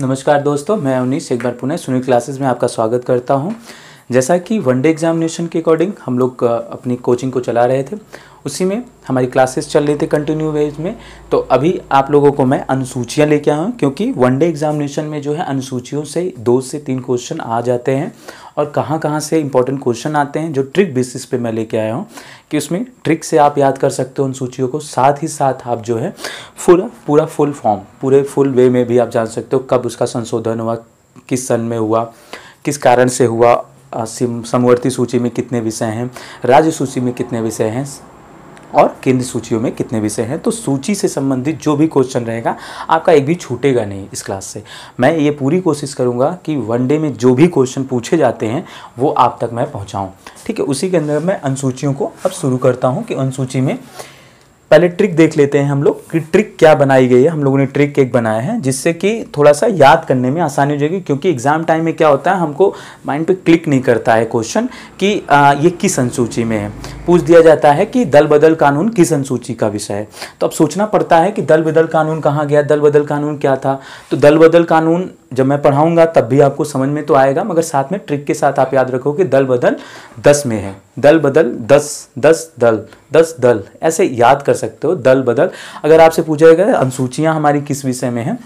नमस्कार दोस्तों मैं उनीस एक बार पुनः सुनील क्लासेस में आपका स्वागत करता हूं जैसा कि वनडे एग्जामिनेशन के अकॉर्डिंग हम लोग अपनी कोचिंग को चला रहे थे उसी में हमारी क्लासेस चल रही थी कंटिन्यू वेज में तो अभी आप लोगों को मैं अनुसूचियाँ लेके आया हूँ क्योंकि वनडे एग्जामिनेशन में जो है अनुसूचियों से दो से तीन क्वेश्चन आ जाते हैं और कहाँ कहाँ से इंपॉर्टेंट क्वेश्चन आते हैं जो ट्रिक बेसिस पे मैं लेके आया हूँ कि उसमें ट्रिक से आप याद कर सकते हो उन सूचियों को साथ ही साथ आप जो है पूरा पूरा फुल फॉर्म पूरे फुल वे में भी आप जान सकते हो कब उसका संशोधन हुआ किस सन में हुआ किस कारण से हुआ समवर्ती सूची में कितने विषय हैं राज्य सूची में कितने विषय हैं और केंद्र सूचियों में कितने विषय हैं तो सूची से संबंधित जो भी क्वेश्चन रहेगा आपका एक भी छूटेगा नहीं इस क्लास से मैं ये पूरी कोशिश करूँगा कि वनडे में जो भी क्वेश्चन पूछे जाते हैं वो आप तक मैं पहुँचाऊँ ठीक है उसी के अंदर मैं अनुसूचियों को अब शुरू करता हूँ कि अनुसूची में पहले ट्रिक देख लेते हैं हम लोग कि ट्रिक क्या बनाई गई है हम लोगों ने ट्रिक एक बनाया है जिससे कि थोड़ा सा याद करने में आसानी हो जाएगी क्योंकि एग्जाम टाइम में क्या होता है हमको माइंड पे क्लिक नहीं करता है क्वेश्चन कि आ, ये किस अनुसूची में है पूछ दिया जाता है कि दल बदल कानून किस अनुसूची का विषय है तो अब सोचना पड़ता है कि दल बदल कानून कहाँ गया दल बदल कानून क्या था तो दल बदल कानून जब मैं पढ़ाऊंगा तब भी आपको समझ में तो आएगा मगर साथ में ट्रिक के साथ आप याद रखो कि दल बदल दस में है दल बदल दस दस दल दस दल ऐसे याद कर सकते हो दल बदल अगर आपसे पूछा जाएगा अनुसूचियाँ हमारी किस विषय में है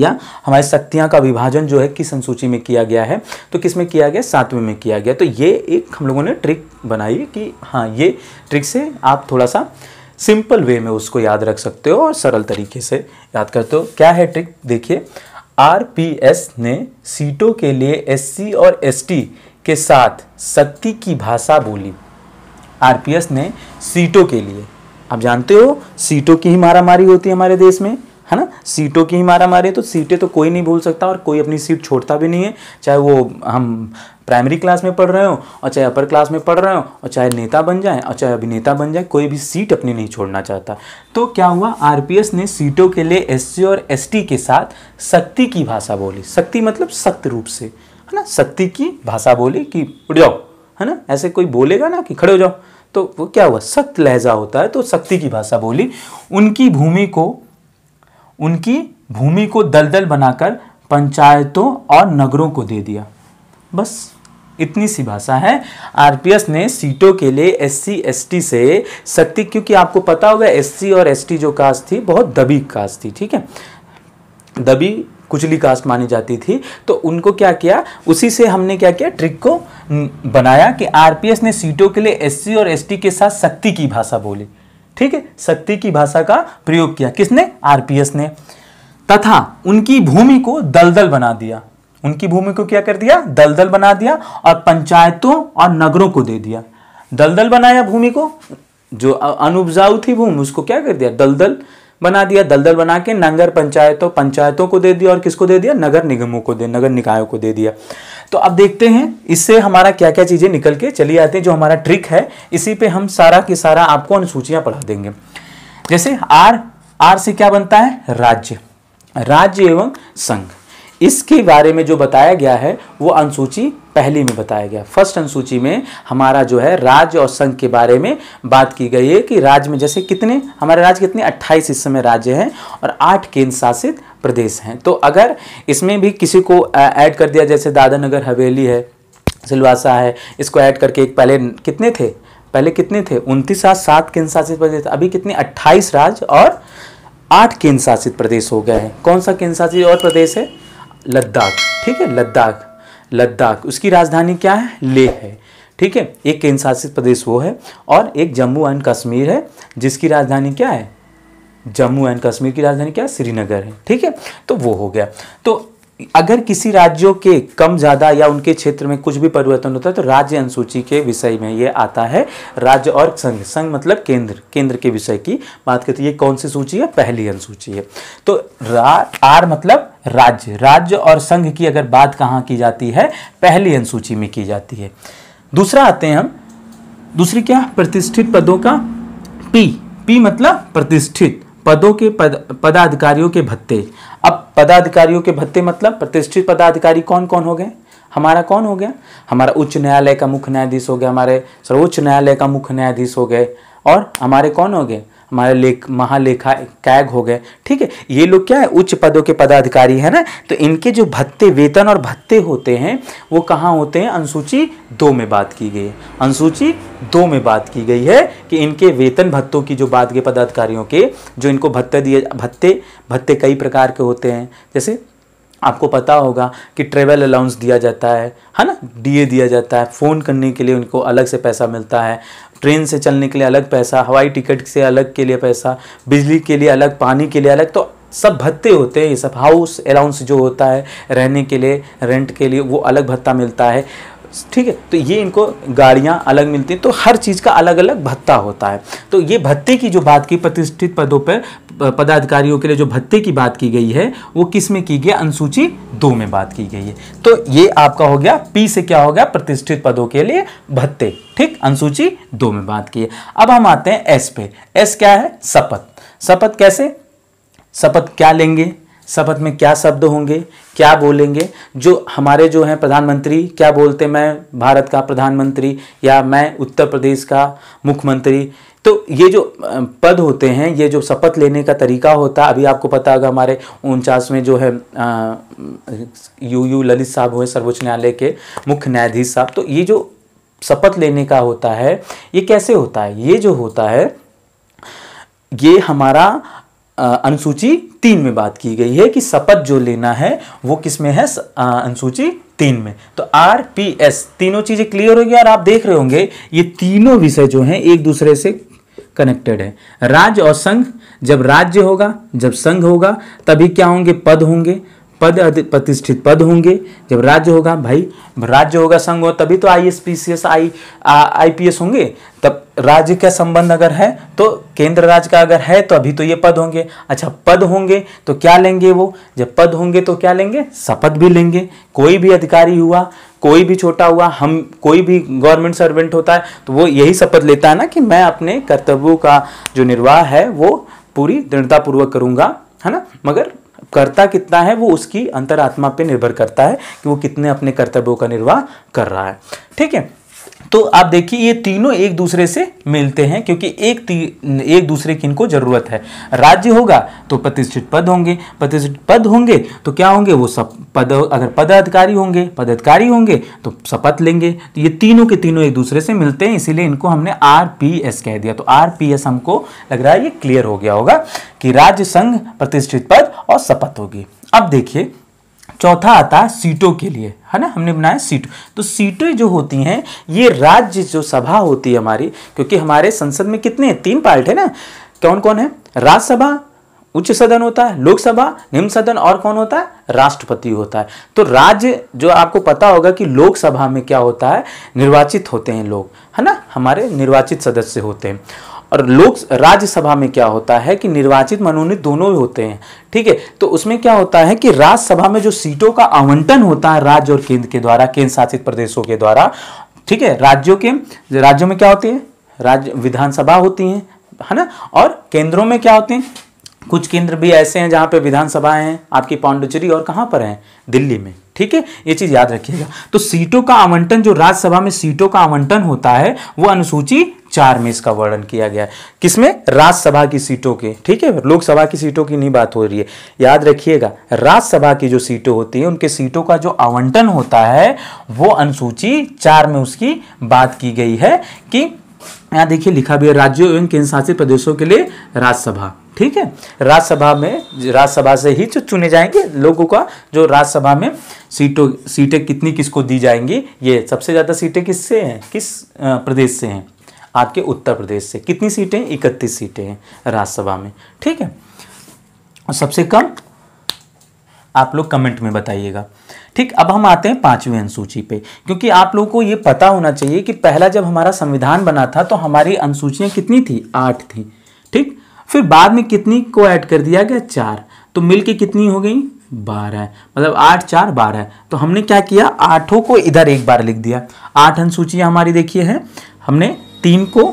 या हमारी शक्तियाँ का विभाजन जो है किस अनुसूची में किया गया है तो किस में किया गया सातवें में किया गया तो ये एक हम लोगों ने ट्रिक बनाई कि हाँ ये ट्रिक से आप थोड़ा सा सिंपल वे में उसको याद रख सकते हो और सरल तरीके से याद करते हो क्या है ट्रिक देखिए एस ने सीटों के लिए सी और टी के साथ शक्ति की भाषा बोली आरपीएस ने सीटों के लिए आप जानते हो सीटों की ही मारामारी होती है हमारे देश में है ना सीटों की ही मारा है तो सीटें तो कोई नहीं भूल सकता और कोई अपनी सीट छोड़ता भी नहीं है चाहे वो हम प्राइमरी क्लास में पढ़ रहे हो और चाहे अपर क्लास में पढ़ रहे हो और चाहे नेता बन जाए और चाहे अभिनेता बन जाए कोई भी सीट अपनी नहीं छोड़ना चाहता तो क्या हुआ आर ने सीटों के लिए एस और एस के साथ शक्ति की भाषा बोली शक्ति मतलब सख्त रूप से है ना शक्ति की भाषा बोली कि उठ जाओ है ना ऐसे कोई बोलेगा ना कि खड़े हो जाओ तो वो क्या हुआ सख्त लहजा होता है तो सख्ती की भाषा बोली उनकी भूमि को उनकी भूमि को दलदल बनाकर पंचायतों और नगरों को दे दिया बस इतनी सी भाषा है आरपीएस ने सीटों के लिए एससी एसटी से सख्ती क्योंकि आपको पता होगा एससी और एसटी जो कास्ट थी बहुत दबी कास्ट थी ठीक है दबी कुचली कास्ट मानी जाती थी तो उनको क्या किया उसी से हमने क्या किया ट्रिक को बनाया कि आरपीएस ने सीटों के लिए एससी और एसटी के साथ शक्ति की भाषा बोली ठीक है शक्ति की भाषा का प्रयोग किया किसने आरपीएस ने तथा उनकी भूमि को दलदल बना दिया उनकी भूमि को क्या कर दिया दलदल बना दिया और पंचायतों और नगरों को दे दिया दलदल बनाया भूमि को जो अनुपजाऊ थी भूमि उसको क्या कर दिया दलदल बना दिया दलदल बना के नगर पंचायतों पंचायतों को दे दिया और किसको दे दिया नगर निगमों को दे नगर निकायों को दे दिया तो अब देखते हैं इससे हमारा क्या क्या चीज़ें निकल के चली आती है जो हमारा ट्रिक है इसी पे हम सारा के सारा आपको अनुसूचियां पढ़ा देंगे जैसे आर आर से क्या बनता है राज्य राज्य एवं संघ इसके बारे में जो बताया गया है वो अनुसूची पहली में बताया गया फर्स्ट अनुसूची में हमारा जो है राज्य और संघ के बारे में बात की गई है कि राज्य में जैसे कितने हमारे राज्य कितने 28 इस समय राज्य हैं और आठ केंद्र शासित प्रदेश हैं तो अगर इसमें भी किसी को ऐड कर दिया जैसे दादा नगर हवेली है सिलवासा है इसको ऐड करके एक पहले कितने थे पहले कितने थे उनतीस राज्य सात केंद्र शासित प्रदेश अभी कितने अट्ठाईस राज्य और आठ केंद्र शासित प्रदेश हो गए हैं कौन सा केंद्र शासित और प्रदेश है लद्दाख ठीक है लद्दाख लद्दाख उसकी राजधानी क्या है लेह है ठीक है एक केंद्र शासित प्रदेश वो है और एक जम्मू एंड कश्मीर है जिसकी राजधानी क्या है जम्मू एंड कश्मीर की राजधानी क्या है श्रीनगर है ठीक है तो वो हो गया तो अगर किसी राज्यों के कम ज़्यादा या उनके क्षेत्र में कुछ भी परिवर्तन होता है तो राज्य अनुसूची के विषय में ये आता है राज्य और संघ संघ मतलब केंद्र केंद्र के विषय की बात करते हैं ये कौन सी सूची है पहली अनुसूची है तो रा आर मतलब राज्य राज्य और संघ की अगर बात कहाँ की जाती है पहली अनुसूची में की जाती है दूसरा आते हैं हम दूसरी क्या प्रतिष्ठित पदों का पी पी मतलब प्रतिष्ठित पदों के पद पदाधिकारियों के भत्ते अब पदाधिकारियों के भत्ते मतलब प्रतिष्ठित पदाधिकारी कौन कौन हो गए हमारा कौन हो गया हमारा उच्च न्यायालय का मुख्य न्यायाधीश हो गया हमारे सर्वोच्च न्यायालय का मुख्य न्यायाधीश हो गए और हमारे कौन हो गए हमारे लेख महालेखा कैग हो गए ठीक है ये लोग क्या है उच्च पदों के पदाधिकारी है ना तो इनके जो भत्ते वेतन और भत्ते होते हैं वो कहाँ होते हैं अनुसूची दो में बात की गई है अनुसूची दो में बात की गई है कि इनके वेतन भत्तों की जो बात के पदाधिकारियों के जो इनको भत्ते दिए भत्ते भत्ते कई प्रकार के होते हैं जैसे आपको पता होगा कि ट्रेवल अलाउंस दिया जाता है है ना डीए दिया जाता है फ़ोन करने के लिए उनको अलग से पैसा मिलता है ट्रेन से चलने के लिए अलग पैसा हवाई टिकट से अलग के लिए पैसा बिजली के लिए अलग पानी के लिए अलग तो सब भत्ते होते हैं ये सब हाउस अलाउंस जो होता है रहने के लिए रेंट के लिए वो अलग भत्ता मिलता है ठीक है तो ये इनको गाड़ियाँ अलग मिलती हैं तो हर चीज़ का अलग अलग भत्ता होता है तो ये भत्ते की जो बात की प्रतिष्ठित पदों पर पदाधिकारियों के लिए जो भत्ते की बात की गई है वो किस में की गई अनुसूची दो में बात की गई है तो ये आपका हो गया पी से क्या हो गया प्रतिष्ठित पदों के लिए भत्ते ठीक अनुसूची दो में बात की है अब हम आते हैं एस पे एस क्या है शपथ शपथ कैसे शपथ क्या लेंगे शपथ में क्या शब्द होंगे क्या बोलेंगे जो हमारे जो हैं प्रधानमंत्री क्या बोलते मैं भारत का प्रधानमंत्री या मैं उत्तर प्रदेश का मुख्यमंत्री तो ये जो पद होते हैं ये जो शपथ लेने का तरीका होता है अभी आपको पता होगा हमारे उनचास में जो है यू यू ललित साहब हुए सर्वोच्च न्यायालय के मुख्य न्यायाधीश साहब तो ये जो शपथ लेने का होता है ये कैसे होता है ये जो होता है ये हमारा अनुसूची तीन में बात की गई है कि शपथ जो लेना है वो किस में है अनुसूची तीन में तो आर पी एस तीनों चीज़ें क्लियर होगी और आप देख रहे होंगे ये तीनों विषय जो हैं एक दूसरे से कनेक्टेड है राज्य और संघ जब राज्य होगा जब संघ होगा तभी क्या होंगे पद होंगे पद प्रतिष्ठित पद होंगे जब राज्य होगा भाई राज्य होगा संघ हो तभी तो I S P C S I I P S होंगे तब राज्य का संबंध अगर है तो केंद्र राज्य का अगर है तो अभी तो ये पद होंगे अच्छा पद होंगे तो क्या लेंगे वो जब पद होंगे तो क्या लेंगे शपथ भी लेंगे कोई भी अधिकारी हुआ कोई भी छोटा हुआ हम कोई भी गवर्नमेंट सर्वेंट होता है तो वो यही शपथ लेता है ना कि मैं अपने कर्तव्यों का जो निर्वाह है वो पूरी दृढ़तापूर्वक करूँगा है ना मगर करता कितना है वो उसकी अंतरात्मा पे निर्भर करता है कि वो कितने अपने कर्तव्यों का निर्वाह कर रहा है ठीक है तो आप देखिए ये तीनों एक दूसरे से मिलते हैं क्योंकि एक एक दूसरे की इनको जरूरत है राज्य होगा तो प्रतिष्ठित पद होंगे प्रतिष्ठित पद होंगे तो क्या होंगे वो सब पद अगर पदाधिकारी होंगे पदाधिकारी होंगे तो शपथ लेंगे तो ये तीनों के तीनों एक दूसरे से मिलते हैं इसीलिए इनको हमने आर पी एस कह दिया तो आर पी एस हमको लग रहा है ये क्लियर हो गया होगा कि राज्य संघ प्रतिष्ठित पद और शपथ होगी अब देखिए चौथा आता है सीटों के लिए है ना हमने बनाया सीट तो सीटें जो होती हैं ये राज्य जो सभा होती है हमारी क्योंकि हमारे संसद में कितने तीन पार्ट है ना कौन कौन है राज्यसभा उच्च सदन होता है लोकसभा निम्न सदन और कौन होता है राष्ट्रपति होता है तो राज्य जो आपको पता होगा कि लोकसभा में क्या होता है निर्वाचित होते हैं लोग है ना हमारे निर्वाचित सदस्य होते हैं और लोक राज्यसभा में क्या होता है कि निर्वाचित मनोनीत दोनों ही होते हैं ठीक है तो उसमें क्या होता है कि राज्यसभा में जो सीटों का आवंटन होता है राज्य और केंद्र के द्वारा केंद्र शासित प्रदेशों के द्वारा ठीक है राज्यों के राज्यों में क्या होती है राज्य विधानसभा होती है है ना और केंद्रों में क्या होते हैं कुछ केंद्र भी ऐसे हैं जहां पे विधानसभा हैं आपकी पांडुचेरी और कहाँ पर हैं दिल्ली में ठीक है ये चीज़ याद रखिएगा तो सीटों का आवंटन जो राज्यसभा में सीटों का आवंटन होता है वो अनुसूची चार में इसका वर्णन किया गया है किसमें राज्यसभा की सीटों के ठीक है लोकसभा की सीटों की नहीं बात हो रही है याद रखिएगा राज्यसभा की जो सीटें होती हैं उनके सीटों का जो आवंटन होता है वो अनुसूची चार में उसकी बात की गई है कि यहाँ देखिए लिखा भी है राज्यों एवं केंद्र शासित प्रदेशों के लिए राज्यसभा ठीक है राज्यसभा में राज्यसभा से ही जो चुने जाएंगे लोगों का जो राज्यसभा में सीटों सीटें कितनी किसको दी जाएंगी ये सबसे ज़्यादा सीटें किससे हैं किस प्रदेश से हैं आपके उत्तर प्रदेश से कितनी सीटें इकतीस सीटें हैं राज्यसभा में ठीक है और सबसे कम आप लोग कमेंट में बताइएगा ठीक अब हम आते हैं पांचवी अनुसूची पे क्योंकि आप लोगों को ये पता होना चाहिए कि पहला जब हमारा संविधान बना था तो हमारी अनुसूचियाँ कितनी थी आठ थी ठीक फिर बाद में कितनी को ऐड कर दिया गया चार तो मिलके कितनी हो गई बारह मतलब आठ चार बारह तो हमने क्या किया आठों को इधर एक बार लिख दिया आठ अनुसूचियाँ हमारी देखिए है हमने तीन को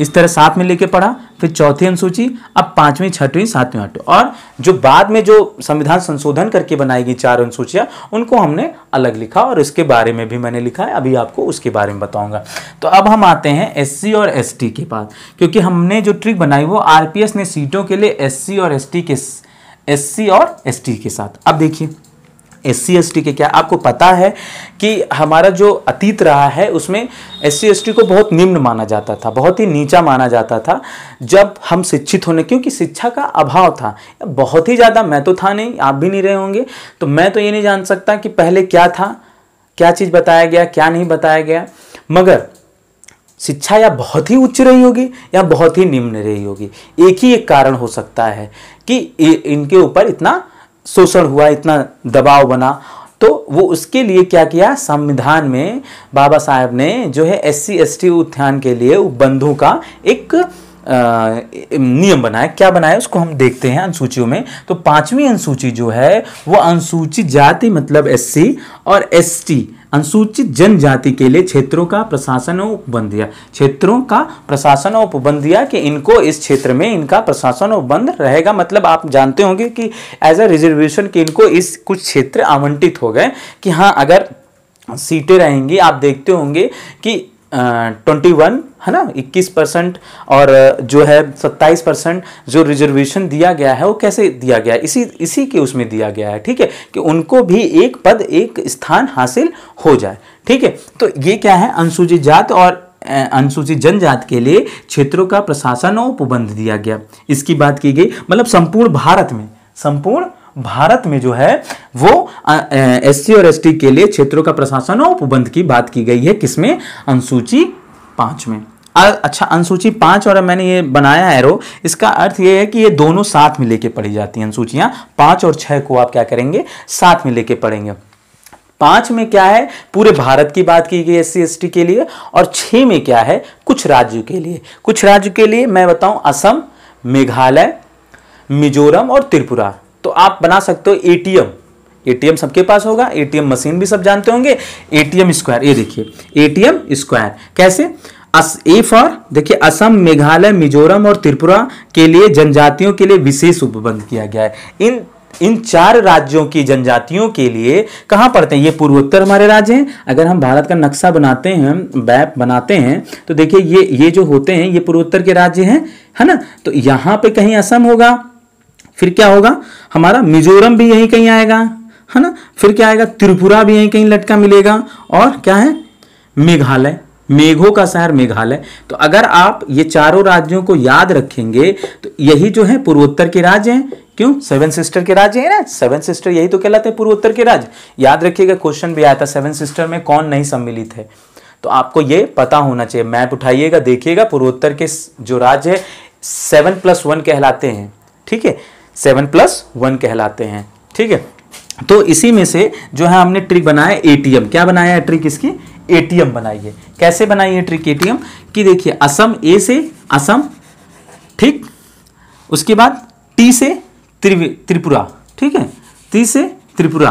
इस तरह साथ में लेके पढ़ा फिर चौथी अनुसूची अब पांचवी छठवीं सातवीं आठवीं और जो बाद में जो संविधान संशोधन करके बनाई गई चार अनुसूचियां उनको हमने अलग लिखा और इसके बारे में भी मैंने लिखा है अभी आपको उसके बारे में बताऊंगा तो अब हम आते हैं एस और एस के पास क्योंकि हमने जो ट्रिक बनाई वो आर ने सीटों के लिए एस और एस के एस और एस के साथ अब देखिए एस सी एस के क्या आपको पता है कि हमारा जो अतीत रहा है उसमें एस सी को बहुत निम्न माना जाता था बहुत ही नीचा माना जाता था जब हम शिक्षित होने क्योंकि शिक्षा का अभाव था बहुत ही ज़्यादा मैं तो था नहीं आप भी नहीं रहे होंगे तो मैं तो ये नहीं जान सकता कि पहले क्या था क्या चीज़ बताया गया क्या नहीं बताया गया मगर शिक्षा या बहुत ही उच्च रही होगी या बहुत ही निम्न रही होगी एक ही एक कारण हो सकता है कि इनके ऊपर इतना शोषण हुआ इतना दबाव बना तो वो उसके लिए क्या किया संविधान में बाबा साहब ने जो है एस सी एस टी उत्थान के लिए बंधु का एक नियम बनाए क्या बनाया उसको हम देखते हैं अनुसूचियों में तो पांचवी अनुसूची जो है वो अनुसूचित जाति मतलब एस और एस अनुसूचित जनजाति के लिए क्षेत्रों का प्रशासन उपबंध दिया क्षेत्रों का प्रशासन उपबंध दिया कि इनको इस क्षेत्र में इनका प्रशासन उपबंध रहेगा मतलब आप जानते होंगे कि एज अ रिजर्वेशन कि इनको इस कुछ क्षेत्र आवंटित हो गए कि हाँ अगर सीटें रहेंगी आप देखते होंगे कि ट्वेंटी वन है ना इक्कीस परसेंट और जो है सत्ताईस परसेंट जो रिजर्वेशन दिया गया है वो कैसे दिया गया है इसी इसी के उसमें दिया गया है ठीक है कि उनको भी एक पद एक स्थान हासिल हो जाए ठीक है तो ये क्या है अनुसूचित जात और अनुसूचित जनजात के लिए क्षेत्रों का प्रशासन और उपबंध दिया गया इसकी बात की गई मतलब संपूर्ण भारत में संपूर्ण भारत में जो है वो एस सी और एस के लिए क्षेत्रों का प्रशासन और उपबंध की बात की गई है किसमें अनुसूची पाँच में अच्छा अनुसूची पाँच और मैंने ये बनाया एरो इसका अर्थ ये है कि ये दोनों साथ में लेके पढ़ी जाती हैं अनुसूचियाँ पांच और छह को आप क्या करेंगे साथ में लेके पढ़ेंगे पांच में क्या है पूरे भारत की बात की गई एस सी के लिए और छः में क्या है कुछ राज्यों के लिए कुछ राज्यों के लिए मैं बताऊँ असम मेघालय मिजोरम और त्रिपुरा तो आप बना सकते हो एटीएम एटीएम सबके पास होगा एटीएम मशीन भी सब जानते होंगे एटीएम स्क्वायर ये देखिए एटीएम स्क्वायर कैसे ए फॉर देखिए असम मेघालय मिजोरम और त्रिपुरा के लिए जनजातियों के लिए विशेष उपबंध किया गया है इन इन चार राज्यों की जनजातियों के लिए कहां पड़ते हैं ये पूर्वोत्तर हमारे राज्य हैं अगर हम भारत का नक्शा बनाते हैं मैप बनाते हैं तो देखिए ये ये जो होते हैं ये पूर्वोत्तर के राज्य हैं है ना तो यहां पे कहीं असम होगा फिर क्या होगा हमारा मिजोरम भी यहीं कहीं आएगा है ना फिर क्या आएगा त्रिपुरा भी यहीं कहीं लटका मिलेगा और क्या है मेघालय मेघों का शहर मेघालय तो अगर आप ये चारों राज्यों को याद रखेंगे तो यही जो है पूर्वोत्तर के राज्य हैं क्यों सेवन सिस्टर के राज्य है ना सेवन सिस्टर यही तो कहलाते हैं पूर्वोत्तर के राज्य याद रखिएगा क्वेश्चन भी आया था सेवन सिस्टर में कौन नहीं सम्मिलित है तो आपको ये पता होना चाहिए मैप उठाइएगा देखिएगा पूर्वोत्तर के जो राज्य है सेवन प्लस वन कहलाते हैं ठीक है सेवन प्लस वन कहलाते हैं ठीक है तो इसी में से जो है हमने ट्रिक बनाया एटीएम क्या बनाया है ट्रिक इसकी एटीएम एम बनाइए कैसे बनाई ए ट्रिक एटीएम कि देखिए असम ए से असम ठीक उसके बाद टी से त्रिपुरा ठीक है टी से त्रिपुरा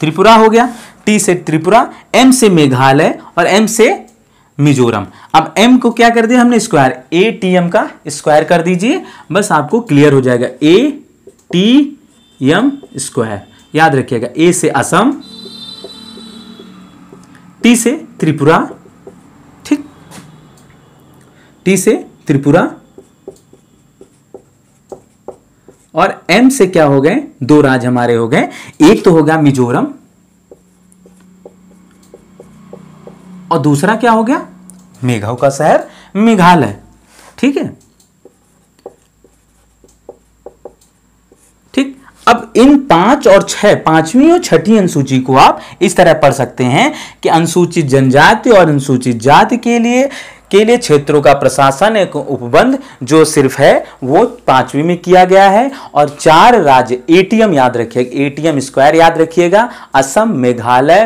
त्रिपुरा हो गया टी से त्रिपुरा एम से मेघालय और एम से मिजोरम अब एम को क्या कर दिया हमने स्क्वायर ए टी एम का स्क्वायर कर दीजिए बस आपको क्लियर हो जाएगा ए टी एम स्क्वायर याद रखिएगा ए से असम टी से त्रिपुरा ठीक टी से त्रिपुरा और एम से क्या हो गए दो राज्य हमारे हो गए एक तो होगा मिजोरम और दूसरा क्या हो गया मेघाओं का शहर मेघालय ठीक है ठीक अब इन पांच और छह पांचवी और छठी अनुसूची को आप इस तरह पढ़ सकते हैं कि अनुसूचित जनजाति और अनुसूचित जाति के लिए के लिए क्षेत्रों का प्रशासन एक उपबंध जो सिर्फ है वो पांचवी में किया गया है और चार राज्य एटीएम याद रखिएगा एटीएम स्क्वायर याद रखिएगा असम मेघालय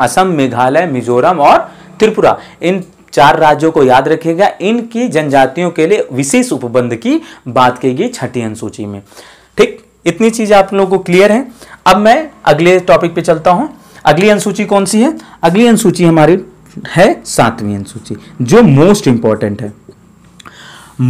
असम मेघालय मिजोरम और त्रिपुरा इन चार राज्यों को याद रखेगा इनकी जनजातियों के लिए विशेष उपबंध की बात की गई छठी अनुसूची में ठीक इतनी चीज आप लोगों को क्लियर है अब मैं अगले टॉपिक पे चलता हूं अगली अनुसूची कौन सी है अगली अनुसूची हमारी है सातवीं अनुसूची जो मोस्ट इंपॉर्टेंट है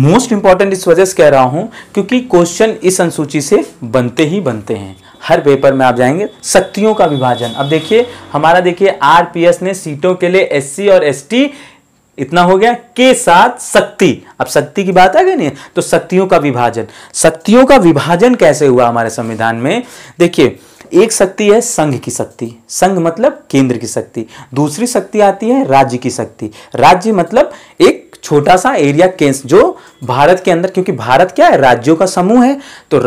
मोस्ट इंपॉर्टेंट इस वजह से कह रहा हूं क्योंकि क्वेश्चन इस अनुसूची से बनते ही बनते हैं हर पेपर में आप जाएंगे शक्तियों का विभाजन अब देखिए हमारा देखिए आरपीएस ने सीटों के लिए एससी और एसटी इतना हो गया के साथ शक्ति अब शक्ति की बात आ गई नहीं तो शक्तियों का विभाजन शक्तियों का विभाजन कैसे हुआ हमारे संविधान में देखिए एक शक्ति है संघ की शक्ति संघ मतलब केंद्र की शक्ति दूसरी शक्ति आती है राज्य की शक्ति राज्य मतलब एक छोटा सा एरिया केंस जो भारत के अंदर क्योंकि भारत क्या है राज्यों का समूह है तो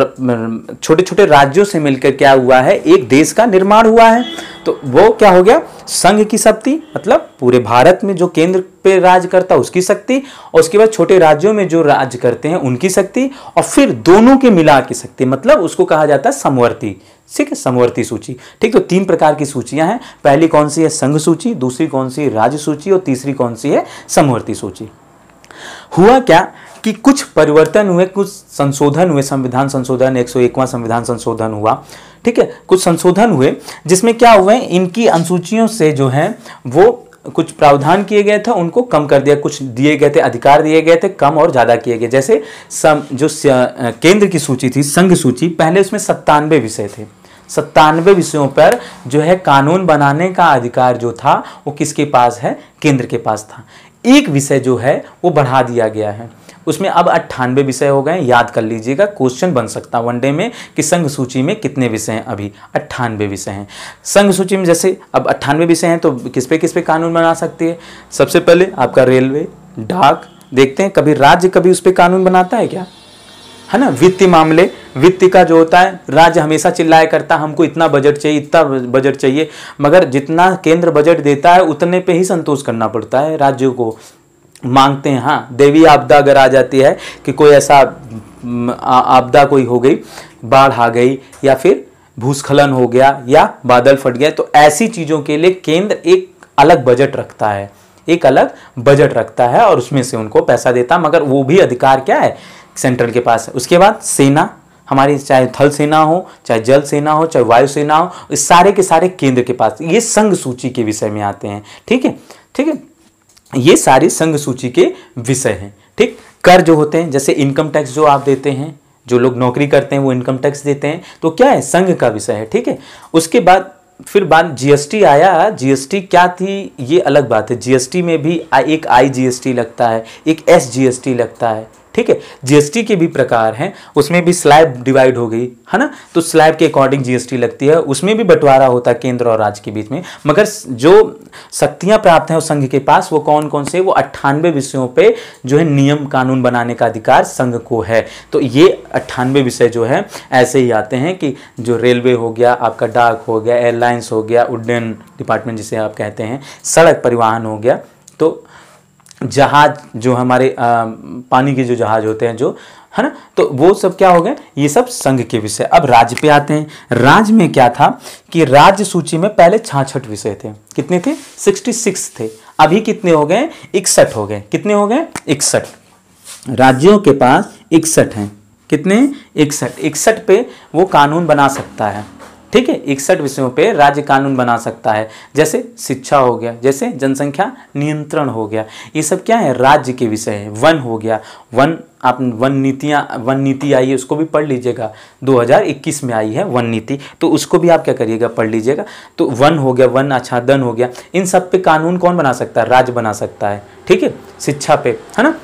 छोटे छोटे राज्यों से मिलकर क्या हुआ है एक देश का निर्माण हुआ है तो वो क्या हो गया संघ की शक्ति मतलब पूरे भारत में जो केंद्र पे राज करता है उसकी शक्ति और उसके बाद छोटे राज्यों में जो राज करते हैं उनकी शक्ति और फिर दोनों के मिला की शक्ति मतलब उसको कहा जाता है समवर्ती ठीक है समवर्ती सूची ठीक तो तीन प्रकार की सूचियां हैं पहली कौन सी है संघ सूची दूसरी कौन सी है राज्य सूची और तीसरी कौन सी है समवर्ती सूची हुआ क्या कि कुछ परिवर्तन हुए कुछ संशोधन हुए संविधान संशोधन एक सौ संविधान संशोधन हुआ ठीक है कुछ संशोधन हुए जिसमें क्या हुए इनकी अनुसूचियों से जो है वो कुछ प्रावधान किए गए थे उनको कम कर दिया कुछ दिए गए थे अधिकार दिए गए थे कम और ज़्यादा किए गए जैसे सम जो केंद्र की सूची थी संघ सूची पहले उसमें सत्तानवे विषय थे सत्तानवे विषयों पर जो है कानून बनाने का अधिकार जो था वो किसके पास है केंद्र के पास था एक विषय जो है वो बढ़ा दिया गया है उसमें अब अट्ठानवे विषय हो गए याद कर लीजिएगा क्वेश्चन बन सकता है वनडे में कि संघ सूची में कितने विषय हैं अभी अट्ठानवे विषय हैं संघ सूची में जैसे अब अट्ठानवे विषय हैं तो किस पे किस पे कानून बना सकती है सबसे पहले आपका रेलवे डाक देखते हैं कभी राज्य कभी उस पर कानून बनाता है क्या है ना वित्तीय मामले वित्त का जो होता है राज्य हमेशा चिल्लाया करता है हमको इतना बजट चाहिए इतना बजट चाहिए मगर जितना केंद्र बजट देता है उतने पे ही संतोष करना पड़ता है राज्यों को मांगते हैं हाँ देवी आपदा अगर आ जाती है कि कोई ऐसा आपदा कोई हो गई बाढ़ आ गई या फिर भूस्खलन हो गया या बादल फट गया तो ऐसी चीज़ों के लिए केंद्र एक अलग बजट रखता है एक अलग बजट रखता है और उसमें से उनको पैसा देता मगर वो भी अधिकार क्या है सेंट्रल के पास है उसके बाद सेना हमारी चाहे थल सेना हो चाहे जल सेना हो चाहे वायु सेना हो इस सारे के सारे केंद्र के पास ये संघ सूची के विषय में आते हैं ठीक है ठीक है ये सारे संघ सूची के विषय हैं ठीक कर जो होते हैं जैसे इनकम टैक्स जो आप देते हैं जो लोग नौकरी करते हैं वो इनकम टैक्स देते हैं तो क्या है संघ का विषय है ठीक है उसके बाद फिर बाद जीएसटी आया जीएसटी क्या थी ये अलग बात है जीएसटी में भी एक आई जीएसटी लगता है एक एस जीएसटी लगता है ठीक है जीएसटी के भी प्रकार हैं उसमें भी स्लैब डिवाइड हो गई है ना तो स्लैब के अकॉर्डिंग जीएसटी लगती है उसमें भी बंटवारा होता है केंद्र और राज्य के बीच में मगर जो शक्तियां प्राप्त हैं संघ के पास वो कौन कौन से वो अट्ठानवे विषयों पे जो है नियम कानून बनाने का अधिकार संघ को है तो ये अट्ठानवे विषय जो है ऐसे ही आते हैं कि जो रेलवे हो गया आपका डाक हो गया एयरलाइंस हो गया उड्डयन डिपार्टमेंट जिसे आप कहते हैं सड़क परिवहन हो गया तो जहाज जो हमारे आ, पानी के जो जहाज होते हैं जो है ना तो वो सब क्या हो गए ये सब संघ के विषय अब राज्य पे आते हैं राज्य में क्या था कि राज्य सूची में पहले छाछठ विषय थे कितने थे सिक्सटी सिक्स थे अभी कितने हो गए इकसठ हो गए कितने हो गए इकसठ राज्यों के पास इकसठ हैं कितने इकसठ इकसठ पे वो कानून बना सकता है ठीक है इकसठ विषयों पे राज्य कानून बना सकता है जैसे शिक्षा हो गया जैसे जनसंख्या नियंत्रण हो गया ये सब क्या है राज्य के विषय हैं वन हो गया वन आप वन नीतियाँ वन नीति आई है उसको भी पढ़ लीजिएगा 2021 में आई है वन नीति तो उसको भी आप क्या करिएगा पढ़ लीजिएगा तो वन हो गया वन आच्छादन हो गया इन सब पे कानून कौन बना सकता है राज्य बना सकता है ठीक है शिक्षा पे है ना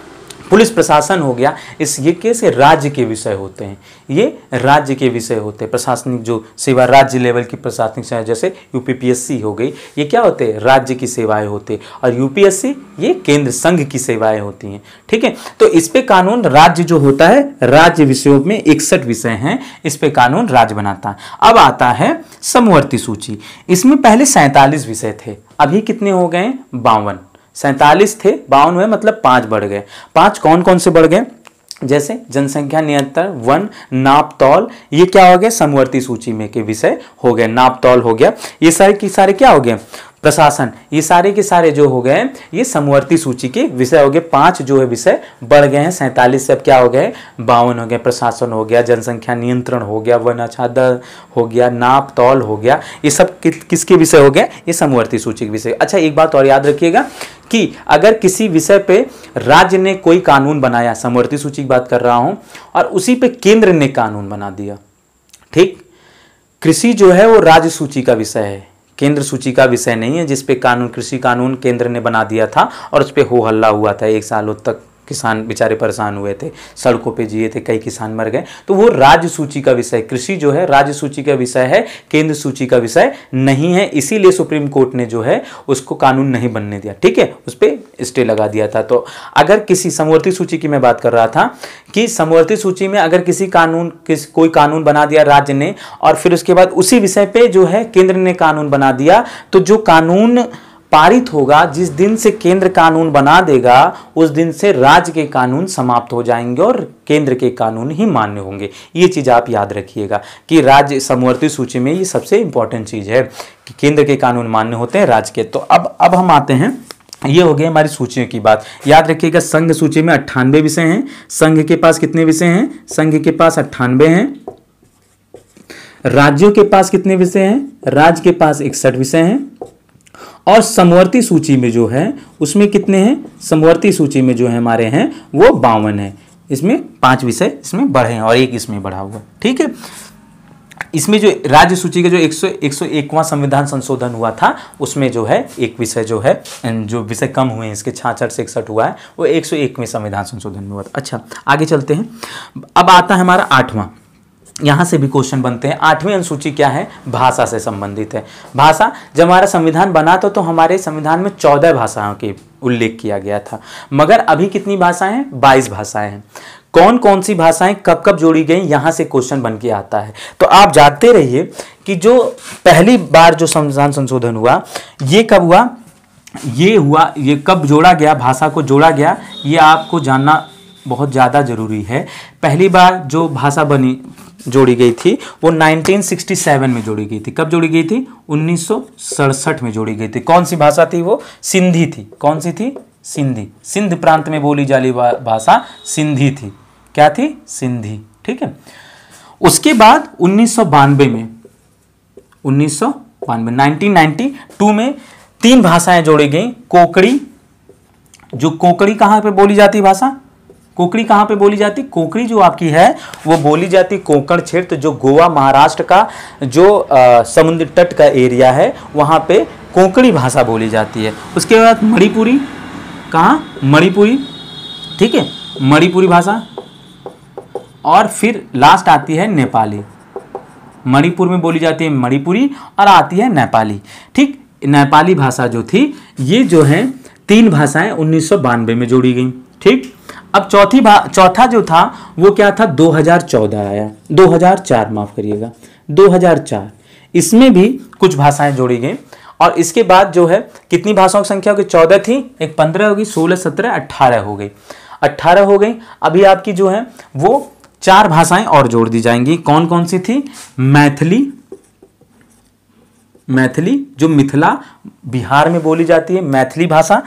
पुलिस प्रशासन हो गया इस ये कैसे राज्य के विषय होते हैं ये राज्य के विषय होते हैं प्रशासनिक जो सेवा राज्य लेवल की प्रशासनिक सेवा जैसे यूपीपीएससी हो गई ये क्या होते हैं राज्य की सेवाएं होते हैं और यूपीएससी ये केंद्र संघ की सेवाएं होती हैं ठीक है तो इस पे कानून राज्य जो होता है राज्य विषयों में इकसठ विषय हैं इस पे कानून राज्य बनाता है अब आता है समवर्ती सूची इसमें पहले सैंतालीस विषय थे अभी कितने हो गए बावन सैंतालीस थे बावन हुए मतलब पाँच बढ़ गए पाँच कौन कौन से बढ़ गए जैसे जनसंख्या नियंत्रण वन नापतौल ये क्या हो गया समवर्ती सूची में के विषय हो गए नापतौल हो गया ये सारे की सारे क्या हो गए प्रशासन ये सारे के सारे जो हो गए ये समवर्ती सूची के विषय हो गए पांच जो है विषय बढ़ गए हैं सैंतालीस से अब क्या हो गए बावन हो गए प्रशासन हो गया जनसंख्या नियंत्रण हो गया वन अच्छादर हो गया नाप तौल हो गया ये सब कि, किसके विषय हो गए ये समवर्ती सूची के विषय अच्छा एक बात और याद रखिएगा कि अगर किसी विषय पे राज्य ने कोई कानून बनाया समवर्ती सूची की बात कर रहा हूं और उसी पे केंद्र ने कानून बना दिया ठीक कृषि जो है वो राज्य सूची का विषय है केंद्र सूची का विषय नहीं है जिसपे कानून कृषि कानून केंद्र ने बना दिया था और उस पर हो हल्ला हुआ था एक सालों तक किसान बेचारे परेशान हुए थे सड़कों पे जिए थे कई किसान मर गए तो वो राज्य सूची का विषय कृषि जो है राज्य सूची का विषय है केंद्र सूची का विषय नहीं है इसीलिए सुप्रीम कोर्ट ने जो है उसको कानून नहीं बनने दिया ठीक है उस पर स्टे लगा दिया था तो अगर किसी समवर्ती सूची की मैं बात कर रहा था कि समवर्ती सूची में अगर किसी कानून किस कोई कानून बना दिया राज्य ने और फिर उसके बाद उसी विषय पर जो है केंद्र ने कानून बना दिया तो जो कानून पारित होगा जिस दिन से केंद्र कानून बना देगा उस दिन से राज्य के कानून समाप्त हो जाएंगे और केंद्र के कानून ही मान्य होंगे ये चीज़ आप याद रखिएगा कि राज्य समवर्ती सूची में ये सबसे इंपॉर्टेंट चीज़ है कि केंद्र के कानून मान्य होते हैं राज्य के तो अब अब हम आते हैं ये हो गए हमारी सूचियों की बात याद रखिएगा संघ सूची में अट्ठानवे विषय हैं संघ के पास कितने विषय हैं संघ के पास अट्ठानवे हैं राज्यों के पास कितने विषय हैं राज्य के पास इकसठ विषय हैं और समवर्ती सूची में जो है उसमें कितने हैं समवर्ती सूची में जो है हमारे हैं वो बावन है इसमें पांच विषय इसमें बढ़े हैं और एक इसमें बढ़ा हुआ ठीक है इसमें जो राज्य सूची का जो एक सौ एक सौ एकवा संविधान संशोधन हुआ था उसमें जो है एक विषय जो है जो विषय कम हुए हैं इसके छाछठ से इकसठ हुआ है वो एक सौ एकवें संविधान संशोधन में हुआ था अच्छा आगे चलते हैं अब आता है हमारा आठवां यहाँ से भी क्वेश्चन बनते हैं आठवीं अनुसूची क्या है भाषा से संबंधित है भाषा जब हमारा संविधान बना था तो हमारे संविधान में चौदह भाषाओं की उल्लेख किया गया था मगर अभी कितनी भाषाएं हैं बाईस भाषाएं हैं कौन कौन सी भाषाएं कब कब जोड़ी गई यहाँ से क्वेश्चन बन के आता है तो आप जानते रहिए कि जो पहली बार जो संविधान संशोधन हुआ ये कब हुआ ये हुआ ये कब जोड़ा गया भाषा को जोड़ा गया ये आपको जानना बहुत ज़्यादा ज़रूरी है पहली बार जो भाषा बनी जोड़ी गई थी वो 1967 में जोड़ी गई थी कब जोड़ी गई थी उन्नीस में जोड़ी गई थी कौन सी भाषा थी वो सिंधी थी कौन सी थी सिंधी सिंध प्रांत में बोली जाली भाषा सिंधी थी क्या थी सिंधी ठीक है उसके बाद उन्नीस में उन्नीस सौ में तीन भाषाएं जोड़ी गई कोकड़ी जो कोकड़ी कहां पे बोली जाती भाषा कोकड़ी कहाँ पे बोली जाती कोकड़ी जो आपकी है वो बोली जाती कोंकण क्षेत्र जो गोवा महाराष्ट्र का जो समुद्र तट का एरिया है वहाँ पे कोकड़ी भाषा बोली जाती है उसके बाद मणिपुरी कहाँ मणिपुरी ठीक है मणिपुरी भाषा और फिर लास्ट आती है नेपाली मणिपुर में बोली जाती है मणिपुरी और आती है नेपाली ठीक नेपाली भाषा जो थी ये जो है तीन भाषाएं उन्नीस में जोड़ी गई ठीक अब चौथी चौथा जो था वो क्या था 2014 आया 2004 माफ करिएगा 2004 इसमें भी कुछ भाषाएं जोड़ी गई और इसके बाद जो है कितनी भाषाओं की संख्या होगी चौदह थी एक पंद्रह होगी सोलह सत्रह अट्ठारह हो गई अट्ठारह हो गई अभी आपकी जो है वो चार भाषाएं और जोड़ दी जाएंगी कौन कौन सी थी मैथिली मैथिली जो मिथिला बिहार में बोली जाती है मैथिली भाषा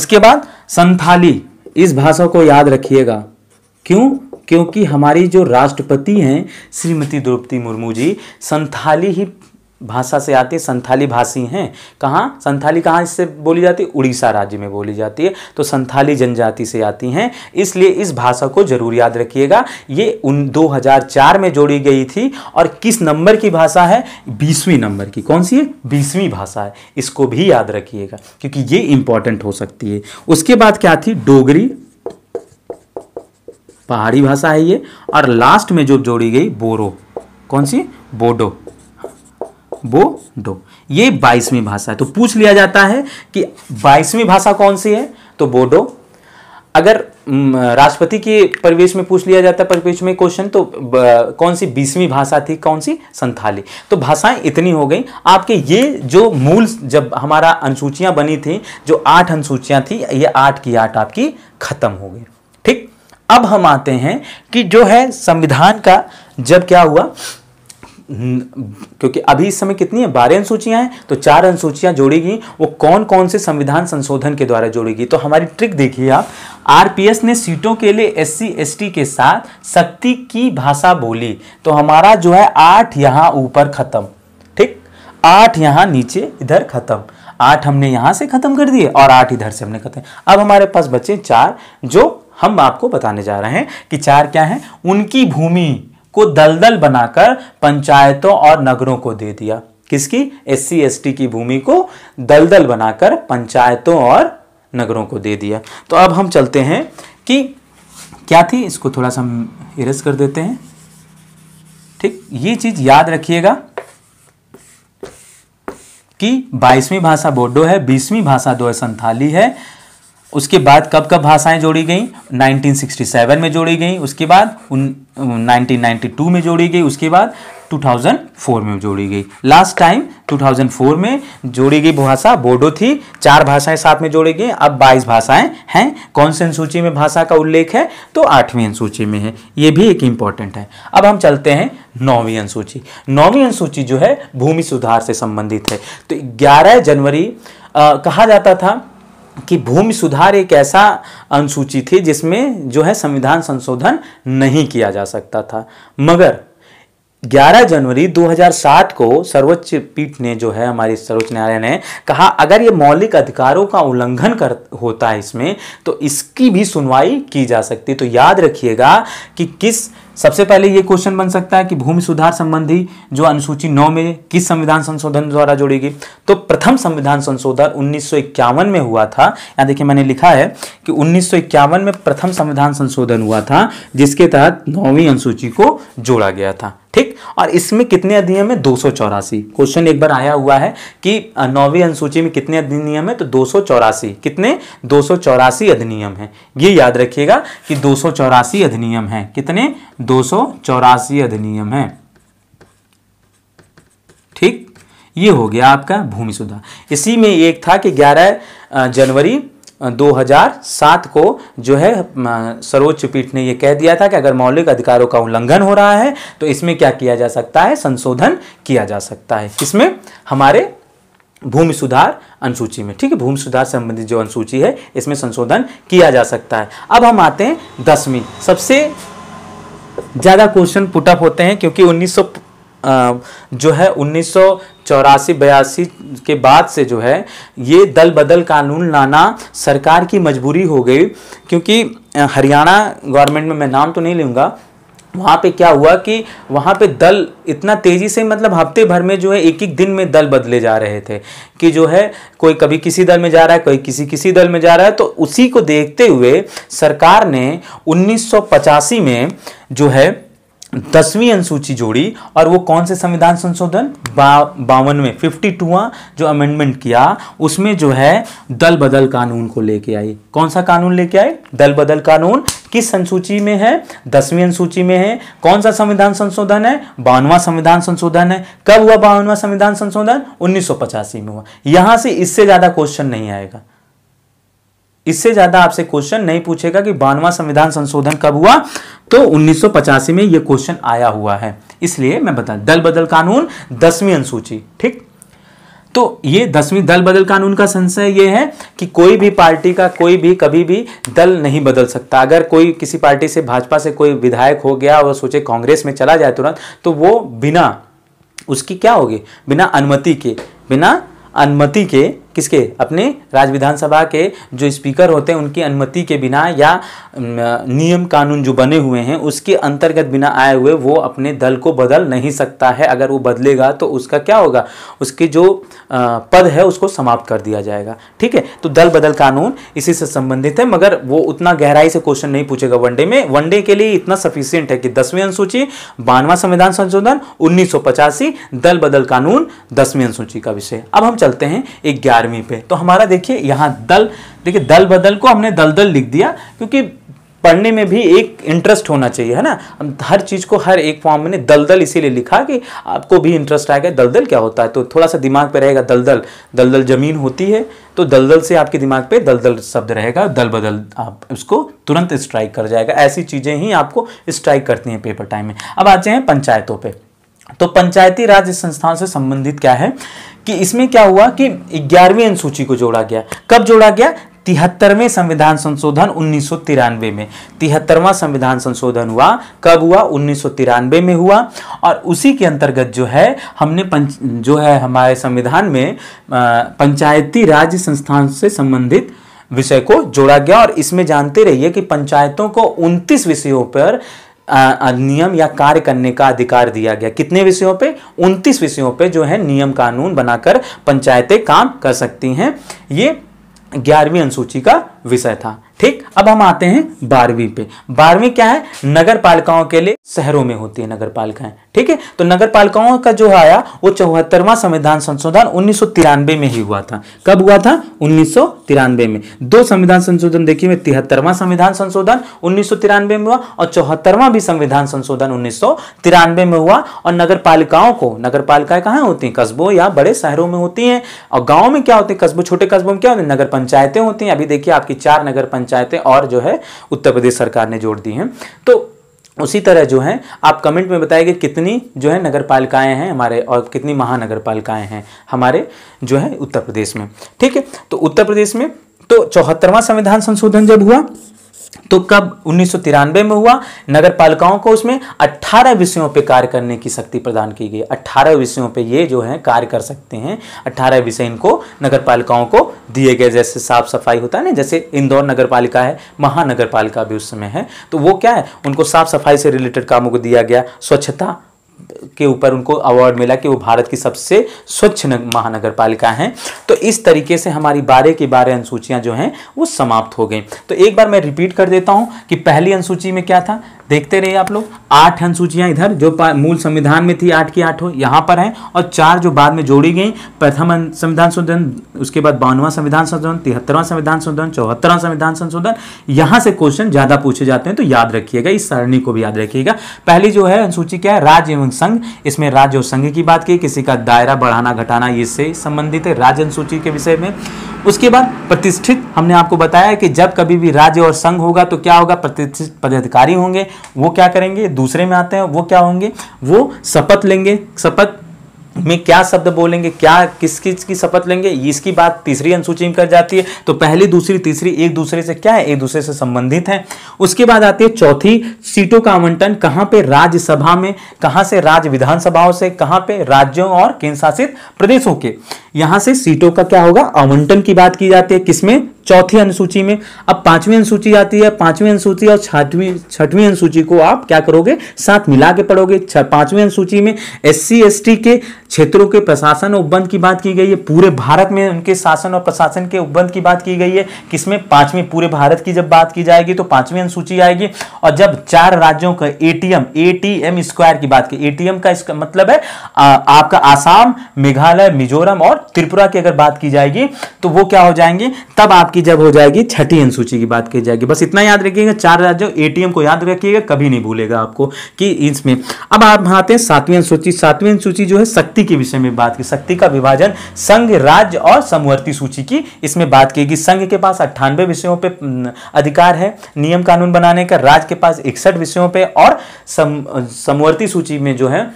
उसके बाद संथाली इस भाषा को याद रखिएगा क्यों क्योंकि हमारी जो राष्ट्रपति हैं श्रीमती द्रौपदी मुर्मू जी संथाली ही भाषा से आती है संथाली भाषी हैं कहाँ संथाली कहाँ इससे बोली जाती है उड़ीसा राज्य में बोली जाती है तो संथाली जनजाति से आती हैं इसलिए इस भाषा को जरूर याद रखिएगा ये उन 2004 में जोड़ी गई थी और किस नंबर की भाषा है बीसवीं नंबर की कौन सी है बीसवीं भाषा है इसको भी याद रखिएगा क्योंकि ये इंपॉर्टेंट हो सकती है उसके बाद क्या थी डोगरी पहाड़ी भाषा है ये और लास्ट में जो जोड़ी गई बोरो कौन सी बोडो खुबो दो ये बाईसवीं भाषा है तो पूछ लिया जाता है कि बाईसवीं भाषा कौन सी है तो बोडो अगर राष्ट्रपति के परिवेश में पूछ लिया जाता है परिवेश में क्वेश्चन तो कौन सी बीसवीं भाषा थी कौन सी संथाली तो भाषाएं इतनी हो गई आपके ये जो मूल जब हमारा अनुसूचियां बनी थी जो आठ अनुसूचियां थी ये आठ की आठ आपकी खत्म हो गई ठीक अब हम आते हैं कि जो है संविधान का जब क्या हुआ क्योंकि अभी इस समय कितनी है बारह अनुसूचियां हैं तो चार अनुसूचियां जोड़ेगी वो कौन कौन से संविधान संशोधन के द्वारा जोड़ेगी तो हमारी ट्रिक देखिए आप आरपीएस ने सीटों के लिए एस सी के साथ शक्ति की भाषा बोली तो हमारा जो है आठ यहाँ ऊपर खत्म ठीक आठ यहाँ नीचे इधर खत्म आठ हमने यहाँ से खत्म कर दिए और आठ इधर से हमने खत्म अब हमारे पास बचे चार जो हम आपको बताने जा रहे हैं कि चार क्या है उनकी भूमि को दलदल बनाकर पंचायतों और नगरों को दे दिया किसकी एस सी एस टी की भूमि को दलदल बनाकर पंचायतों और नगरों को दे दिया तो अब हम चलते हैं कि क्या थी इसको थोड़ा सा हम कर देते हैं ठीक ये चीज़ याद रखिएगा कि बाईसवीं भाषा बोडो है बीसवीं भाषा दो है संथाली है उसके बाद कब कब भाषाएं जोड़ी गई 1967 में जोड़ी गई उसके बाद उन 1992 में जोड़ी गई उसके बाद 2004 में जोड़ी गई लास्ट टाइम 2004 में जोड़ी गई भाषा बोडो थी चार भाषाएं साथ में जोड़ी गई अब 22 भाषाएं हैं कौन से अनुसूची में भाषा का उल्लेख है तो आठवीं अनुसूची में है ये भी एक इम्पॉर्टेंट है अब हम चलते हैं नौवीं अनुसूची नौवीं अनुसूची जो है भूमि सुधार से संबंधित है तो ग्यारह जनवरी आ, कहा जाता था कि भूमि सुधार एक ऐसा अनुसूची थी जिसमें जो है संविधान संशोधन नहीं किया जा सकता था मगर 11 जनवरी 2007 को सर्वोच्च पीठ ने जो है हमारी सर्वोच्च न्यायालय ने कहा अगर ये मौलिक अधिकारों का उल्लंघन कर होता है इसमें तो इसकी भी सुनवाई की जा सकती तो याद रखिएगा कि किस सबसे पहले ये क्वेश्चन बन सकता है कि भूमि सुधार संबंधी जो अनुसूची नौ में किस संविधान संशोधन द्वारा जोड़ी गई तो प्रथम संविधान संशोधन उन्नीस में हुआ था यहाँ देखिए मैंने लिखा है कि उन्नीस में प्रथम संविधान संशोधन हुआ था जिसके तहत नौवीं अनुसूची को जोड़ा गया था ठीक और इसमें कितने अधिनियम है दो क्वेश्चन एक बार आया हुआ है कि नौवीं अनुसूची में कितने अधिनियम है तो दो कितने दो अधिनियम है ये याद रखिएगा कि दो अधिनियम है कितने दो अधिनियम है ठीक ये हो गया आपका भूमि सुधार इसी में एक था कि 11 जनवरी 2007 को जो है सर्वोच्च पीठ ने यह कह दिया था कि अगर मौलिक अधिकारों का उल्लंघन हो रहा है तो इसमें क्या किया जा सकता है संशोधन किया जा सकता है इसमें हमारे भूमि सुधार अनुसूची में ठीक है भूमि सुधार संबंधित जो अनुसूची है इसमें संशोधन किया जा सकता है अब हम आते हैं दसवीं सबसे ज़्यादा क्वेश्चन पुटअप होते हैं क्योंकि उन्नीस जो है उन्नीस चौरासी बयासी के बाद से जो है ये दल बदल कानून लाना सरकार की मजबूरी हो गई क्योंकि हरियाणा गवर्नमेंट में मैं नाम तो नहीं लूँगा वहाँ पे क्या हुआ कि वहाँ पे दल इतना तेज़ी से मतलब हफ्ते भर में जो है एक एक दिन में दल बदले जा रहे थे कि जो है कोई कभी किसी दल में जा रहा है कोई किसी किसी दल में जा रहा है तो उसी को देखते हुए सरकार ने उन्नीस में जो है दसवीं अनुसूची जोड़ी और वो कौन से संविधान संशोधन बावन में फिफ्टी टूवा जो अमेंडमेंट किया उसमें जो है दल बदल कानून को लेके आई कौन सा कानून लेके आई दल बदल कानून किस अनुसूची में है दसवीं अनुसूची में है कौन सा संविधान संशोधन है बावनवा संविधान संशोधन है कब हुआ बावनवा संविधान संशोधन उन्नीस में हुआ यहां से इससे ज्यादा क्वेश्चन नहीं आएगा इससे ज्यादा आपसे क्वेश्चन नहीं पूछेगा कि बानवा संविधान संशोधन कब हुआ तो उन्नीस में यह क्वेश्चन आया हुआ है इसलिए मैं बता दल बदल कानून दसवीं अनुसूची ठीक तो ये दसवीं दल बदल कानून का संशय ये है कि कोई भी पार्टी का कोई भी कभी भी दल नहीं बदल सकता अगर कोई किसी पार्टी से भाजपा से कोई विधायक हो गया और सोचे कांग्रेस में चला जाए तुरंत तो वो बिना उसकी क्या होगी बिना अनुमति के बिना अनुमति के किसके अपने राज्य विधानसभा के जो स्पीकर होते हैं उनकी अनुमति के बिना या नियम कानून जो बने हुए हैं उसके अंतर्गत बिना आए हुए वो अपने दल को बदल नहीं सकता है अगर वो बदलेगा तो उसका क्या होगा उसके जो पद है उसको समाप्त कर दिया जाएगा ठीक है तो दल बदल कानून इसी से संबंधित है मगर वो उतना गहराई से क्वेश्चन नहीं पूछेगा वनडे में वनडे के लिए इतना सफिशियंट है कि दसवीं अनुसूची बानवा संविधान संशोधन उन्नीस दल बदल कानून दसवीं अनुसूची का विषय अब हम चलते हैं ग्यारह ग्यारहवीं पे तो हमारा देखिए यहाँ दल देखिए दल बदल को हमने दल दल लिख दिया क्योंकि पढ़ने में भी एक इंटरेस्ट होना चाहिए है ना हम हर चीज़ को हर एक फॉर्म में दलदल इसीलिए लिखा कि आपको भी इंटरेस्ट आएगा दलदल क्या होता है तो थोड़ा सा दिमाग पे रहेगा दलदल दलदल ज़मीन होती है तो दलदल से आपके दिमाग पे दलदल शब्द रहेगा दल बदल आप उसको तुरंत स्ट्राइक कर जाएगा ऐसी चीज़ें ही आपको स्ट्राइक करती हैं पेपर टाइम में अब आते हैं पंचायतों पर तो पंचायती राज संस्थाओं से संबंधित क्या है कि इसमें क्या हुआ कि ग्यारहवीं अनुसूची को जोड़ा गया कब जोड़ा गया तिहत्तरवें संविधान संशोधन उन्नीस में तिहत्तरवां संविधान संशोधन हुआ कब हुआ उन्नीस में हुआ और उसी के अंतर्गत जो है हमने पंच जो है हमारे संविधान में पंचायती राज संस्थान से संबंधित विषय को जोड़ा गया और इसमें जानते रहिए कि पंचायतों को 29 विषयों पर नियम या कार्य करने का अधिकार दिया गया कितने विषयों पे 29 विषयों पे जो है नियम कानून बनाकर पंचायतें काम कर सकती हैं ये ग्यारहवीं अनुसूची का विषय था ठीक अब हम आते हैं बारहवीं पे बारहवीं क्या है नगर पालिकाओं के लिए शहरों में होती है नगर पालिकाएं ठीक है तो नगर पालिकाओं का जो आया वो चौहत्तरवा संविधान संशोधन उन्नीस में ही हुआ था कब हुआ था उन्नीस में दो संविधान संशोधन देखिए मैं तिहत्तरवा संविधान संशोधन उन्नीस में हुआ और चौहत्तरवा भी संविधान संशोधन उन्नीस में हुआ और नगर पालिकाओं को नगर पालिकाएं कहाँ होती हैं कस्बों या बड़े शहरों में होती हैं और गाँव में क्या होते हैं कस्बों छोटे कस्बों में क्या होते हैं नगर पंचायतें होती हैं अभी देखिए आपकी चार नगर पंचायतें और जो है उत्तर प्रदेश सरकार ने जोड़ दी हैं तो उसी तरह जो है आप कमेंट में बताएंगे कि कितनी जो है नगर पालिकाएँ हैं हमारे और कितनी महानगर पालिकाएँ हैं हमारे जो है उत्तर प्रदेश में ठीक है तो उत्तर प्रदेश में तो चौहत्तरवां संविधान संशोधन जब हुआ तो कब उन्नीस में हुआ नगर पालिकाओं को उसमें 18 विषयों पर कार्य करने की शक्ति प्रदान की गई 18 विषयों पर ये जो है कार्य कर सकते हैं 18 विषय इनको नगर पालिकाओं को दिए गए जैसे साफ सफाई होता है ना जैसे इंदौर नगर पालिका है महानगर पालिका भी उस समय है तो वो क्या है उनको साफ सफाई से रिलेटेड कामों को दिया गया स्वच्छता के ऊपर उनको अवार्ड मिला कि वो भारत की सबसे स्वच्छ महानगर पालिका हैं तो इस तरीके से हमारी बारह की बारह अनुसूचियाँ जो हैं वो समाप्त हो गई तो एक बार मैं रिपीट कर देता हूँ कि पहली अनुसूची में क्या था देखते रहिए आप लोग आठ अनुसूचियाँ इधर जो मूल संविधान में थी आठ की आठ हो यहाँ पर हैं और चार जो बाद में जोड़ी गई प्रथम संविधान संशोधन उसके बाद बानवा संविधान संशोधन तिहत्तरवां संविधान संशोधन चौहत्तरवां संविधान संशोधन यहाँ से क्वेश्चन ज़्यादा पूछे जाते हैं तो याद रखिएगा इस सरणी को भी याद रखिएगा पहली जो है अनुसूची क्या है राज्य एवं संघ इसमें राज्य और संघ की बात की किसी का दायरा बढ़ाना घटाना इससे संबंधित है राज्य अनुसूची के विषय में उसके बाद प्रतिष्ठित हमने आपको बताया कि जब कभी भी राज्य और संघ होगा तो क्या होगा प्रतिष्ठित पदाधिकारी होंगे वो क्या करेंगे दूसरे में आते हैं वो क्या होंगे वो शपथ लेंगे शपथ में क्या शब्द बोलेंगे क्या किस किस की शपथ लेंगे इसकी बात तीसरी अनुसूची में कर जाती है तो पहली दूसरी तीसरी एक दूसरे से क्या है एक दूसरे से संबंधित है उसके बाद आती है चौथी सीटों का आवंटन कहाँ पे राज्यसभा में कहाँ से राज्य विधानसभाओं से कहाँ पे राज्यों और केंद्र शासित प्रदेशों के यहां से सीटों का क्या होगा आवंटन की बात की जाती है किसमें चौथी अनुसूची में अब पांचवी अनुसूची आती है पांचवी अनुसूची और छठवीं छठवीं अनुसूची को आप क्या करोगे साथ मिला के पढ़ोगे पांचवी अनुसूची में एस टी के क्षेत्रों के प्रशासन और उपबंध की बात की गई है पूरे भारत में उनके शासन और प्रशासन के उपबंध की बात की गई है किसमें पांचवी पूरे भारत की जब बात की जाएगी तो पांचवी अनुसूची आएगी और जब चार राज्यों का ए टी स्क्वायर की बात की ए का मतलब है आपका आसाम मेघालय मिजोरम और त्रिपुरा की अगर बात की जाएगी तो वो क्या हो जाएंगे तब आपकी जब हो जाएगी छठी अनुसूची की बात की जाएगी बस इतना याद रखिएगा चार राज्यों एटीएम को याद रखिएगा कभी नहीं भूलेगा आपको कि इसमें अब आप आते हैं सातवीं अनुसूची सातवीं अनुसूची जो है शक्ति के विषय में बात की शक्ति का विभाजन संघ राज्य और समवर्ती सूची की इसमें बात की गई संघ के पास अट्ठानवे विषयों पर अधिकार है नियम कानून बनाने का राज्य के पास इकसठ विषयों पर और समवर्ती सूची में जो है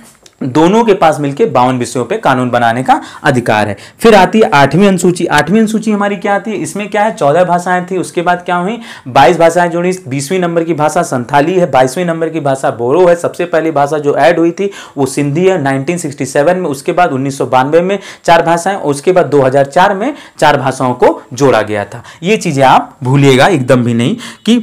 दोनों के पास मिलकर बावन विषयों पे कानून बनाने का अधिकार है फिर आती है आठवीं अनुसूची आठवीं अनुसूची हमारी क्या आती है इसमें क्या है चौदह भाषाएं थी उसके बाद क्या हुई बाईस भाषाएं जुड़ी बीसवीं नंबर की भाषा संथाली है बाईसवीं नंबर की भाषा बोरो है सबसे पहली भाषा जो ऐड हुई थी वो सिंधी है नाइनटीन में उसके बाद उन्नीस में चार भाषाएं उसके बाद दो में चार भाषाओं को जोड़ा गया था ये चीज़ें आप भूलिएगा एकदम भी नहीं कि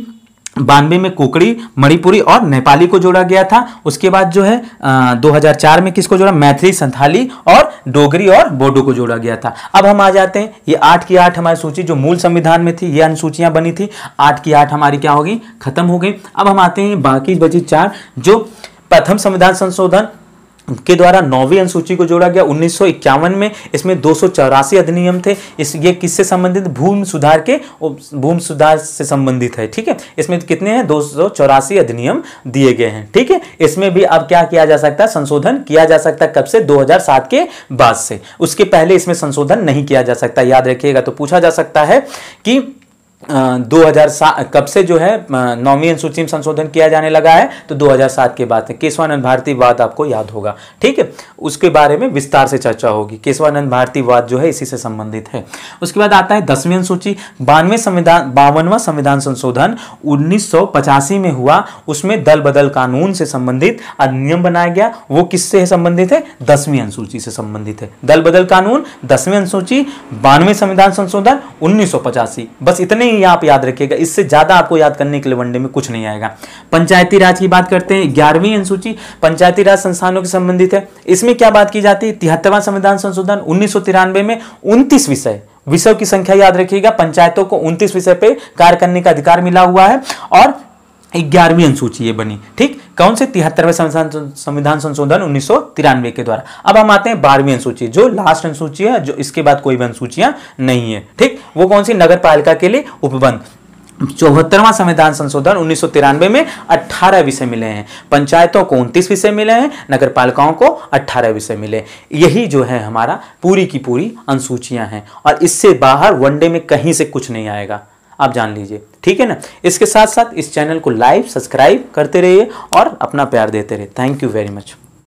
बानवे में कोकड़ी मणिपुरी और नेपाली को जोड़ा गया था उसके बाद जो है आ, 2004 में किसको जोड़ा मैथिली संथाली और डोगरी और बोडो को जोड़ा गया था अब हम आ जाते हैं ये आठ की आठ हमारी सूची जो मूल संविधान में थी ये अनुसूचियां बनी थी आठ की आठ हमारी क्या होगी खत्म हो गई अब हम आते हैं बाकी बची चार जो प्रथम संविधान संशोधन के द्वारा नौवीं अनुसूची को जोड़ा गया उन्नीस में इसमें दो अधिनियम थे इस ये किससे संबंधित भूमि सुधार के भूमि सुधार से संबंधित है ठीक है इसमें कितने हैं दो अधिनियम दिए गए हैं ठीक है इसमें भी अब क्या किया जा सकता है संशोधन किया जा सकता है कब से 2007 के बाद से उसके पहले इसमें संशोधन नहीं किया जा सकता याद रखिएगा तो पूछा जा सकता है कि दो हजार सात कब से जो है नौवीं अनुसूची में संशोधन किया जाने लगा है तो 2007 के बाद केशवानंद भारती वाद आपको याद होगा ठीक है उसके बारे में विस्तार से चर्चा होगी केशवानंद भारती वाद जो है इसी से संबंधित है उसके बाद आता है दसवीं अनुसूची बानवे संविधान बावनवा संविधान संशोधन उन्नीस में हुआ उसमें दल बदल कानून से संबंधित अधिनियम बनाया गया वो किससे संबंधित है दसवीं अनुसूची से संबंधित है दल बदल कानून दसवीं अनुसूची बानवे संविधान संशोधन उन्नीस बस इतने ही आप याद रखिएगा इससे ज़्यादा आपको याद करने के लिए वनडे में कुछ नहीं आएगा पंचायती राज की बात करते हैं ग्यारहवीं अनुसूची पंचायती राज संस्थानों के संबंधित है इसमें क्या बात की जाती है तिहत्तरवां संविधान संशोधन उन्नीस में उनतीस विषय विषयों की संख्या याद रखिएगा पंचायतों को 29 विषय पे कार्य करने का अधिकार मिला हुआ है और ग्यारहवीं अनुसूची ये बनी ठीक कौन से तिहत्तरवे संविधान संशोधन उन्नीस के द्वारा अब हम आते हैं बारहवीं अनुसूची जो लास्ट अनुसूची है जो इसके बाद कोई भी अनुसूचियां नहीं है ठीक वो कौन सी नगर पालिका के लिए उपबंध चौहत्तरवा संविधान संशोधन उन्नीस में 18 विषय मिले हैं पंचायतों को उनतीस विषय मिले हैं नगर पालिकाओं को 18 विषय मिले यही जो है हमारा पूरी की पूरी अनुसूचियां हैं और इससे बाहर वनडे में कहीं से कुछ नहीं आएगा आप जान लीजिए ठीक है ना इसके साथ साथ इस चैनल को लाइव सब्सक्राइब करते रहिए और अपना प्यार देते रहिए थैंक यू वेरी मच